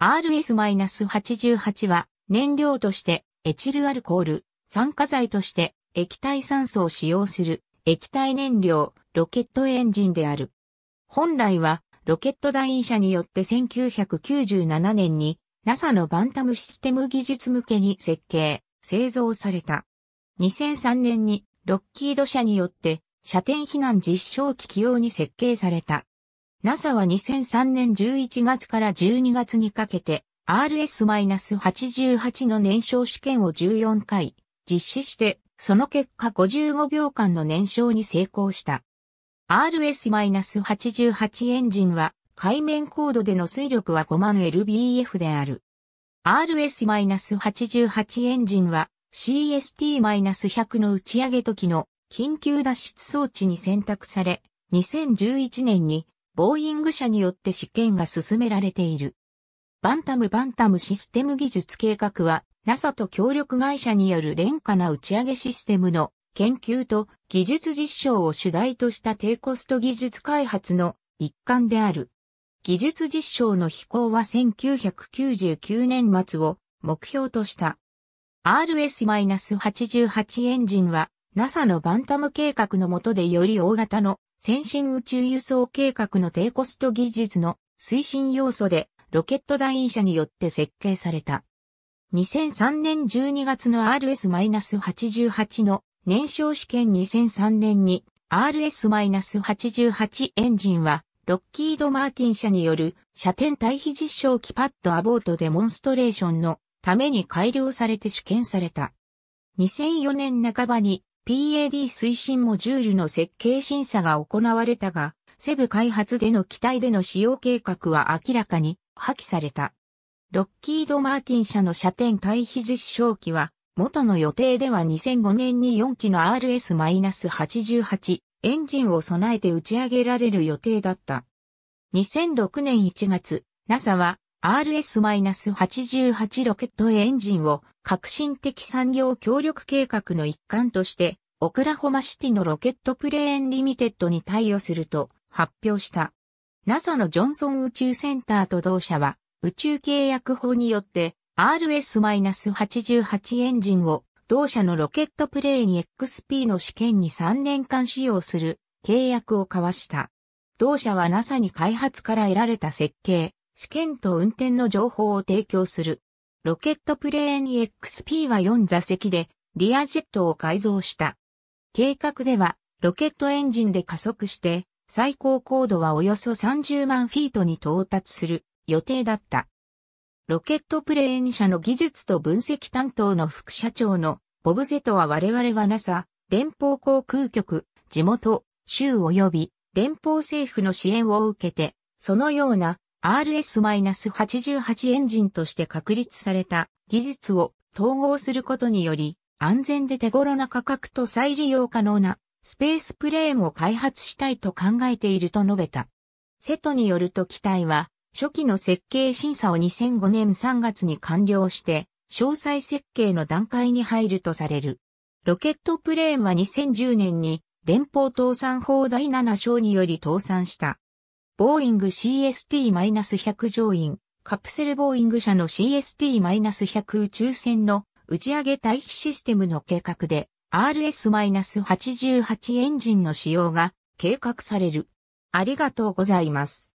RS-88 は燃料としてエチルアルコール、酸化剤として液体酸素を使用する液体燃料ロケットエンジンである。本来はロケット団員社によって1997年に NASA のバンタムシステム技術向けに設計、製造された。2003年にロッキード社によって射程避難実証機器用に設計された。NASA は2003年11月から12月にかけて RS-88 の燃焼試験を14回実施して、その結果55秒間の燃焼に成功した。RS-88 エンジンは海面高度での水力は5万 lbf である。RS-88 エンジンは CST-100 の打ち上げ時の緊急脱出装置に選択され、2011年にボーイング社によって試験が進められている。バンタムバンタムシステム技術計画は NASA と協力会社による廉価な打ち上げシステムの研究と技術実証を主題とした低コスト技術開発の一環である。技術実証の飛行は1999年末を目標とした。RS-88 エンジンは NASA のバンタム計画の下でより大型の先進宇宙輸送計画の低コスト技術の推進要素でロケット団員車によって設計された。2003年12月の RS-88 の燃焼試験2003年に RS-88 エンジンはロッキード・マーティン社による射点対比実証機パッドアボートデモンストレーションのために改良されて試験された。2004年半ばに PAD 推進モジュールの設計審査が行われたが、セブ開発での機体での使用計画は明らかに破棄された。ロッキード・マーティン社の射点回避実証機は、元の予定では2005年に4機の RS-88 エンジンを備えて打ち上げられる予定だった。2006年1月、NASA は RS-88 ロケットエンジンを革新的産業協力計画の一環として、オクラホマシティのロケットプレーンリミテッドに対応すると発表した。NASA のジョンソン宇宙センターと同社は、宇宙契約法によって RS-88 エンジンを同社のロケットプレーン XP の試験に3年間使用する契約を交わした。同社は NASA に開発から得られた設計、試験と運転の情報を提供する。ロケットプレーン EXP は4座席で、リアジェットを改造した。計画では、ロケットエンジンで加速して、最高高度はおよそ30万フィートに到達する予定だった。ロケットプレーン社の技術と分析担当の副社長のボブセトは我々は NASA 連邦航空局、地元、州及び連邦政府の支援を受けて、そのような RS-88 エンジンとして確立された技術を統合することにより、安全で手頃な価格と再利用可能なスペースプレーンを開発したいと考えていると述べた。セトによると機体は初期の設計審査を2005年3月に完了して、詳細設計の段階に入るとされる。ロケットプレーンは2010年に連邦倒産法第7章により倒産した。ボーイング CST-100 乗員、カプセルボーイング社の CST-100 宇宙船の打ち上げ待避システムの計画で RS-88 エンジンの使用が計画される。ありがとうございます。